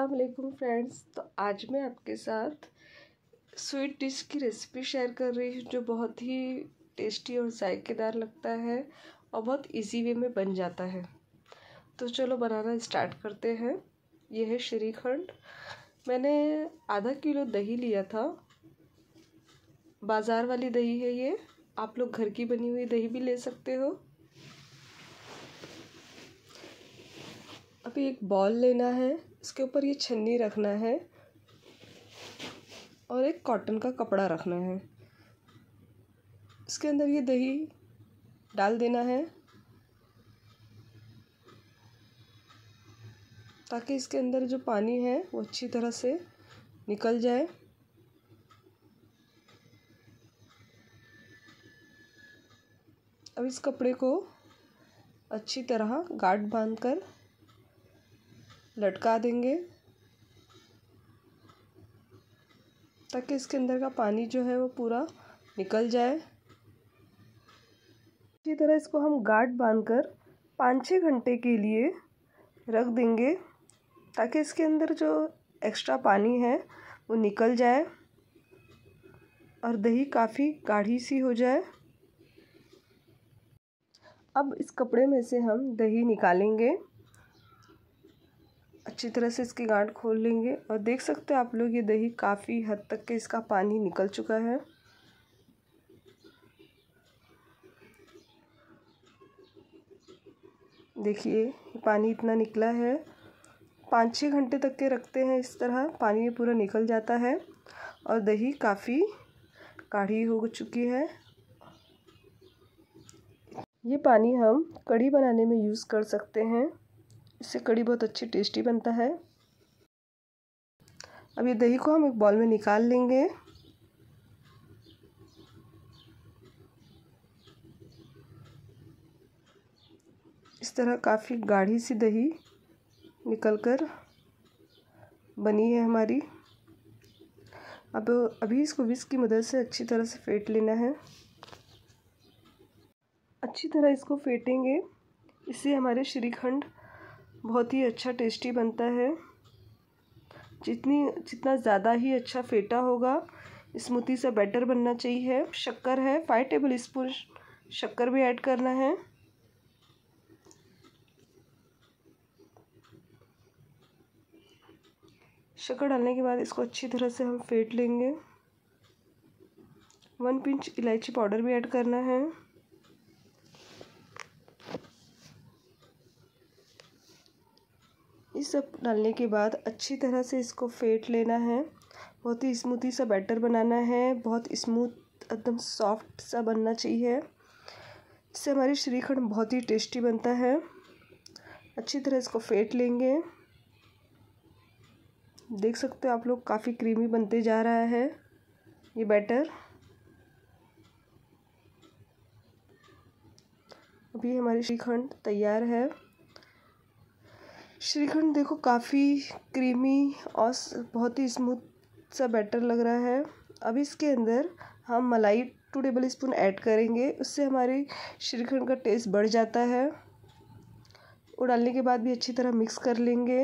अस्सलाम वालेकुम फ्रेंड्स तो आज मैं आपके साथ स्वीट डिश की रेसिपी शेयर कर रही हूँ जो बहुत ही टेस्टी और जायकेदार लगता है और बहुत इजी वे में बन जाता है तो चलो बनाना स्टार्ट करते हैं यह है श्रीखंड मैंने आधा किलो दही लिया था बाज़ार वाली दही है ये आप लोग घर की बनी हुई दही भी ले सकते हो अभी एक बॉल लेना है इसके ऊपर ये छन्नी रखना है और एक कॉटन का कपड़ा रखना है इसके अंदर ये दही डाल देना है ताकि इसके अंदर जो पानी है वो अच्छी तरह से निकल जाए अब इस कपड़े को अच्छी तरह गांठ बांधकर लटका देंगे ताकि इसके अंदर का पानी जो है वो पूरा निकल जाए इसी तरह इसको हम गाठ बांधकर पाँच छः घंटे के लिए रख देंगे ताकि इसके अंदर जो एक्स्ट्रा पानी है वो निकल जाए और दही काफ़ी गाढ़ी सी हो जाए अब इस कपड़े में से हम दही निकालेंगे अच्छी तरह से इसकी गांठ खोल लेंगे और देख सकते हैं आप लोग ये दही काफ़ी हद तक के इसका पानी निकल चुका है देखिए पानी इतना निकला है पाँच छः घंटे तक के रखते हैं इस तरह पानी ये पूरा निकल जाता है और दही काफ़ी काढ़ी हो चुकी है ये पानी हम कड़ी बनाने में यूज़ कर सकते हैं इससे कड़ी बहुत अच्छी टेस्टी बनता है अब ये दही को हम एक बॉल में निकाल लेंगे इस तरह काफ़ी गाढ़ी सी दही निकल कर बनी है हमारी अब अभी इसको विस्क की मदद से अच्छी तरह से फेंट लेना है अच्छी तरह इसको फेंटेंगे इससे हमारे श्रीखंड बहुत ही अच्छा टेस्टी बनता है जितनी जितना ज़्यादा ही अच्छा फेटा होगा स्मूथी से बेटर बनना चाहिए शक्कर है फाइव टेबल स्पून शक्कर भी ऐड करना है शक्कर डालने के बाद इसको अच्छी तरह से हम फेट लेंगे वन पिंच इलायची पाउडर भी ऐड करना है ये सब डालने के बाद अच्छी तरह से इसको फेंट लेना है बहुत ही स्मूथी सा बैटर बनाना है बहुत स्मूथ एकदम सॉफ्ट सा बनना चाहिए इससे हमारी श्रीखंड बहुत ही टेस्टी बनता है अच्छी तरह इसको फेंट लेंगे देख सकते हो आप लोग काफ़ी क्रीमी बनते जा रहा है ये बैटर अभी हमारी श्रीखंड तैयार है श्रीखंड देखो काफ़ी क्रीमी और बहुत ही स्मूथ सा बैटर लग रहा है अब इसके अंदर हम मलाई टू टेबल स्पून ऐड करेंगे उससे हमारे श्रीखंड का टेस्ट बढ़ जाता है वो डालने के बाद भी अच्छी तरह मिक्स कर लेंगे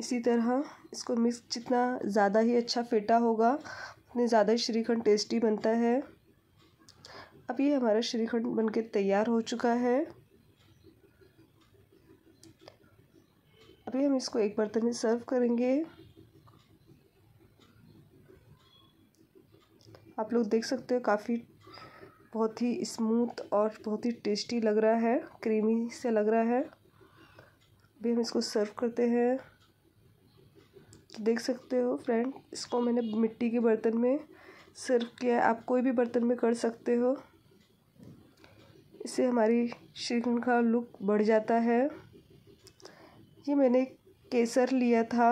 इसी तरह इसको मिक्स जितना ज़्यादा ही अच्छा फेटा होगा उतने ज़्यादा श्रीखंड टेस्टी बनता है अब ये हमारा श्रीखंड बनके तैयार हो चुका है अभी हम इसको एक बर्तन तो में सर्व करेंगे आप लोग देख सकते हो काफ़ी बहुत ही स्मूथ और बहुत ही टेस्टी लग रहा है क्रीमी से लग रहा है अभी हम इसको सर्व करते हैं तो देख सकते हो फ्रेंड इसको मैंने मिट्टी के बर्तन में सर्व किया है आप कोई भी बर्तन में कर सकते हो इससे हमारी श्रीखंड का लुक बढ़ जाता है ये मैंने केसर लिया था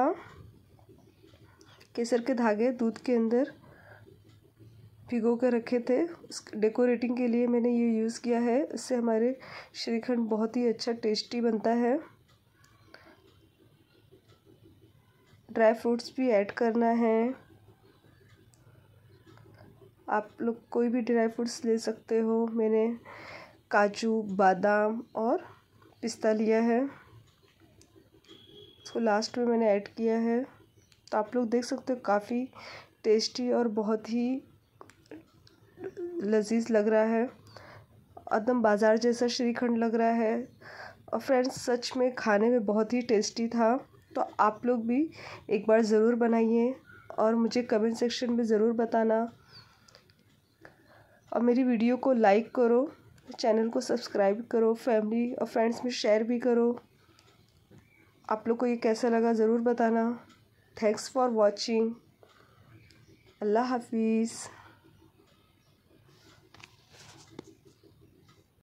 केसर के धागे दूध के अंदर भिगो कर रखे थे उस डेकोरेटिंग के लिए मैंने ये यूज़ किया है इससे हमारे श्रीखंड बहुत ही अच्छा टेस्टी बनता है ड्राई फ्रूट्स भी ऐड करना है आप लोग कोई भी ड्राई फ्रूट्स ले सकते हो मैंने काजू बादाम और पिस्ता लिया है इसको लास्ट में मैंने ऐड किया है तो आप लोग देख सकते हो काफ़ी टेस्टी और बहुत ही लजीज लग रहा है एकदम बाज़ार जैसा श्रीखंड लग रहा है और फ्रेंड्स सच में खाने में बहुत ही टेस्टी था तो आप लोग भी एक बार ज़रूर बनाइए और मुझे कमेंट सेक्शन में ज़रूर बताना और मेरी वीडियो को लाइक करो चैनल को सब्सक्राइब करो फैमिली और फ्रेंड्स में शेयर भी करो आप लोग को ये कैसा लगा ज़रूर बताना थैंक्स फॉर वॉचिंग अल्लाह हाफिज़